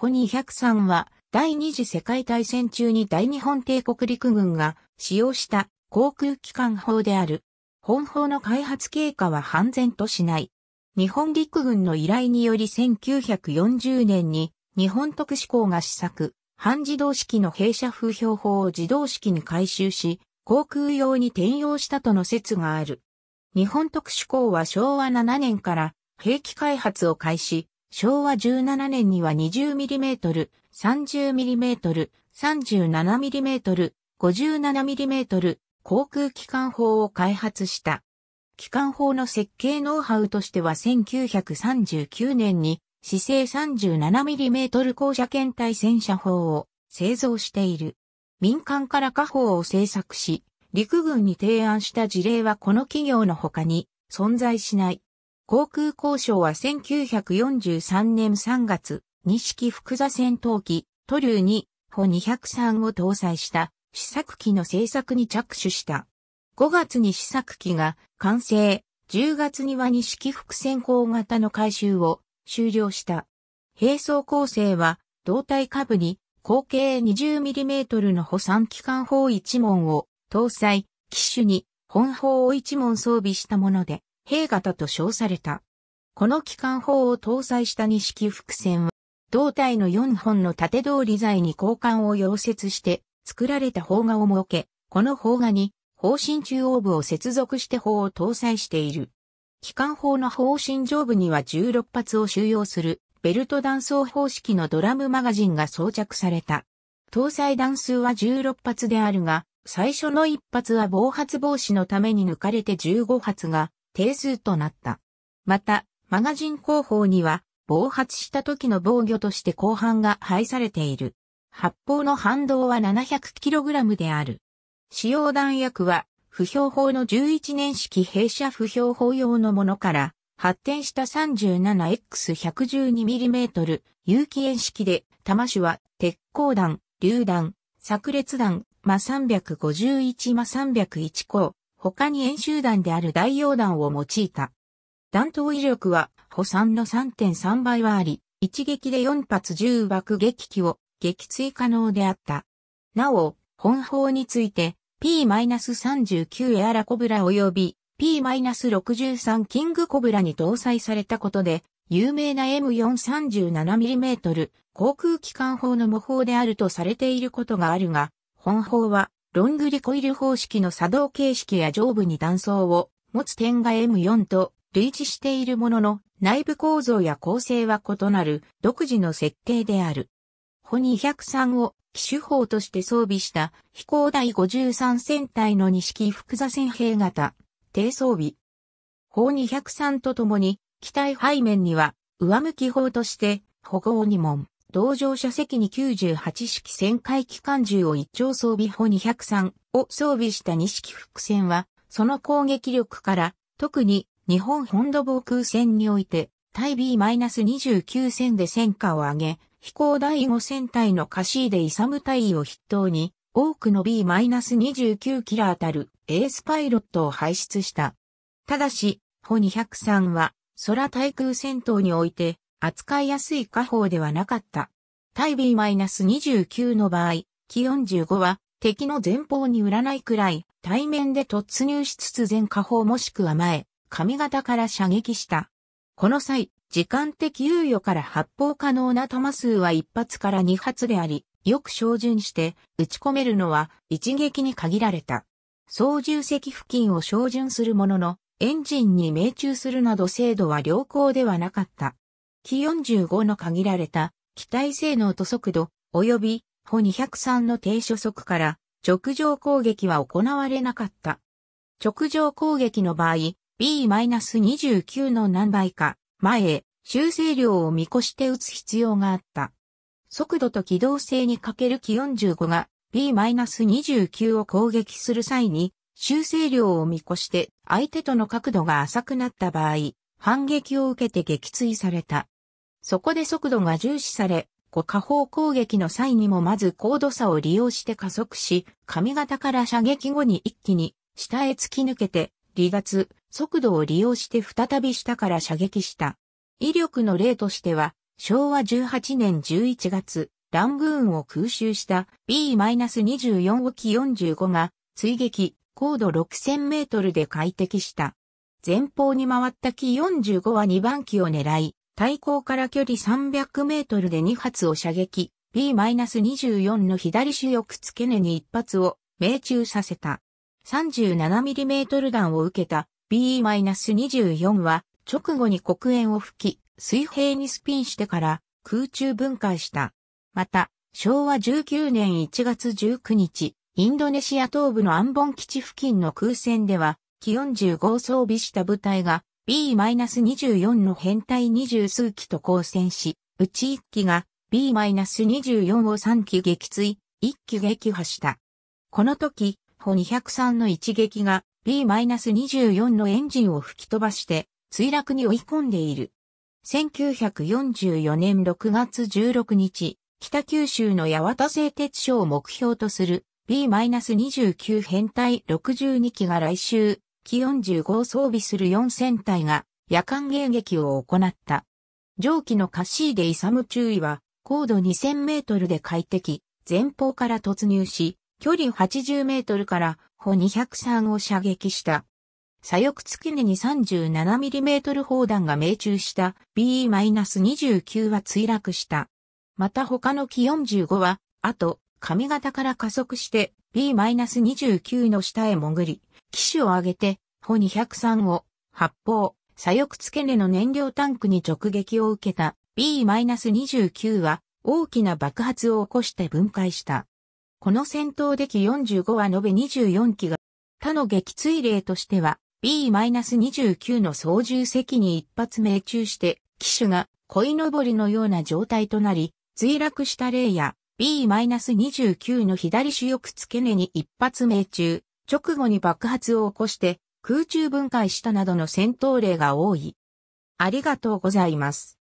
ホ203は、第二次世界大戦中に大日本帝国陸軍が使用した航空機関砲である。本砲の開発経過は半然としない。日本陸軍の依頼により1940年に日本特殊校が試作、半自動式の弊社風評法を自動式に改修し、航空用に転用したとの説がある。日本特殊校は昭和7年から兵器開発を開始、昭和17年には 20mm、30mm、37mm、57mm 航空機関砲を開発した。機関砲の設計ノウハウとしては1939年に姿勢 37mm 高射検体戦車砲を製造している。民間から火砲を製作し、陸軍に提案した事例はこの企業の他に存在しない。航空交渉は1943年3月、二式複座戦闘機、トリュー2、ホ203を搭載した試作機の製作に着手した。5月に試作機が完成、10月には二式複線砲型の回収を終了した。並走構成は、胴体下部に口径 20mm の補散機関砲1門を搭載、機種に本砲を1門装備したもので、兵型と称された。この機関砲を搭載した錦伏線は、胴体の4本の縦通り材に交換を溶接して作られた砲画を設け、この砲画に砲身中央部を接続して砲を搭載している。機関砲の砲身上部には16発を収容するベルト弾層方式のドラムマガジンが装着された。搭載弾数は16発であるが、最初の1発は暴発防止のために抜かれて15発が定数となった。また、マガジン工法には、暴発した時の防御として後半が配されている。発砲の反動は 700kg である。使用弾薬は、不評法の11年式弊社不評法用のものから、発展した 37X112mm 有機塩式で、玉種は鉄鋼弾、榴弾、炸裂弾、マ351マ301鋼、他に演習弾である代用弾を用いた。弾頭威力は補3の3.3倍はあり、一撃で4発10爆撃機を撃墜可能であった。なお、本砲について P-39 エアラコブラ及び P-63 キングコブラに搭載されたことで、有名な M437mm 航空機関砲の模倣であるとされていることがあるが、本砲はロングリコイル方式の作動形式や上部に断層を持つ点が M4 と類似しているものの内部構造や構成は異なる独自の設計である。ホ203を機種砲として装備した飛行第53戦隊の二式複座線兵型低装備。砲203とともに機体背面には上向き砲として保護二2門。同乗者席に98式旋回機関銃を一丁装備砲203を装備した2式伏線は、その攻撃力から、特に日本本土防空戦において、対 B-29 戦で戦果を上げ、飛行第5戦隊のカシーデイサム隊を筆頭に、多くの B-29 キラーたるエースパイロットを輩出した。ただし、ホ203は、空対空戦闘において、扱いやすい下方ではなかった。対 B-29 の場合、機45は敵の前方に売らないくらい対面で突入しつつ全下方もしくは前、髪型から射撃した。この際、時間的猶予から発砲可能な弾数は1発から2発であり、よく照準して撃ち込めるのは一撃に限られた。操縦席付近を照準するものの、エンジンに命中するなど精度は良好ではなかった。機45の限られた機体性能と速度、及び歩203の低初速から直上攻撃は行われなかった。直上攻撃の場合、B-29 の何倍か前へ修正量を見越して撃つ必要があった。速度と機動性にかける気45が B-29 を攻撃する際に修正量を見越して相手との角度が浅くなった場合、反撃を受けて撃墜された。そこで速度が重視され、五下方攻撃の際にもまず高度差を利用して加速し、上型から射撃後に一気に下へ突き抜けて、離脱、速度を利用して再び下から射撃した。威力の例としては、昭和18年11月、ラングーンを空襲した B-24 沖45が追撃、高度6000メートルで快適した。前方に回った機45は2番機を狙い、対向から距離300メートルで2発を射撃、B-24 の左主翼付け根に1発を命中させた。37mm 弾を受けた B-24 は直後に黒煙を吹き、水平にスピンしてから空中分解した。また、昭和19年1月19日、インドネシア東部のアンボン基地付近の空戦では、気1 5装備した部隊が B-24 の編隊二十数機と交戦し、うち一機が B-24 を三機撃墜、一機撃破した。この時、ホ203の一撃が B-24 のエンジンを吹き飛ばして墜落に追い込んでいる。1944年6月16日、北九州の八幡製鉄所を目標とする B-29 編隊62機が来週機45を装備する4戦隊が夜間迎撃を行った。上記のカシーデイサム注意は高度2000メートルで快適、前方から突入し、距離80メートルから歩203を射撃した。左翼付き根に 37mm 砲弾が命中した b 2 9は墜落した。また他の機45は、あと、髪型から加速して B-29 の下へ潜り、機種を上げて、ホ203を発砲、左翼付け根の燃料タンクに直撃を受けた B-29 は大きな爆発を起こして分解した。この戦闘デキ45は延べ24機が他の撃墜例としては B-29 の操縦席に一発命中して機種が鯉のぼりのような状態となり墜落した例や B-29 の左主翼付け根に一発命中直後に爆発を起こして空中分解したなどの戦闘例が多い。ありがとうございます。